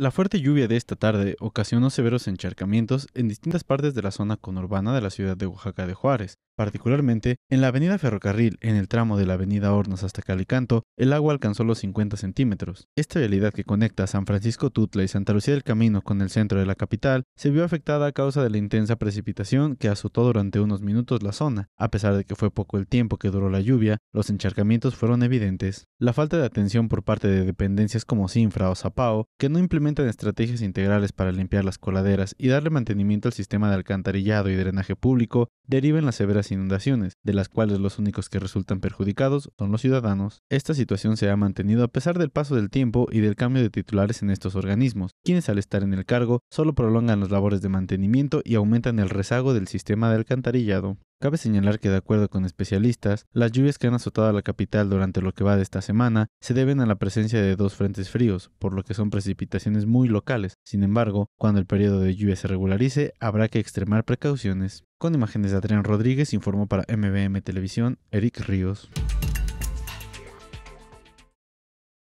La fuerte lluvia de esta tarde ocasionó severos encharcamientos en distintas partes de la zona conurbana de la ciudad de Oaxaca de Juárez, Particularmente, en la avenida Ferrocarril, en el tramo de la avenida Hornos hasta Calicanto, el agua alcanzó los 50 centímetros. Esta realidad que conecta San Francisco Tutla y Santa Lucía del Camino con el centro de la capital se vio afectada a causa de la intensa precipitación que azotó durante unos minutos la zona. A pesar de que fue poco el tiempo que duró la lluvia, los encharcamientos fueron evidentes. La falta de atención por parte de dependencias como Sinfra o Zapao, que no implementan estrategias integrales para limpiar las coladeras y darle mantenimiento al sistema de alcantarillado y drenaje público, deriven las severas inundaciones, de las cuales los únicos que resultan perjudicados son los ciudadanos. Esta situación se ha mantenido a pesar del paso del tiempo y del cambio de titulares en estos organismos, quienes al estar en el cargo solo prolongan las labores de mantenimiento y aumentan el rezago del sistema de alcantarillado. Cabe señalar que de acuerdo con especialistas, las lluvias que han azotado a la capital durante lo que va de esta semana se deben a la presencia de dos frentes fríos, por lo que son precipitaciones muy locales. Sin embargo, cuando el periodo de lluvia se regularice, habrá que extremar precauciones. Con imágenes de Adrián Rodríguez, informó para MBM Televisión, Eric Ríos.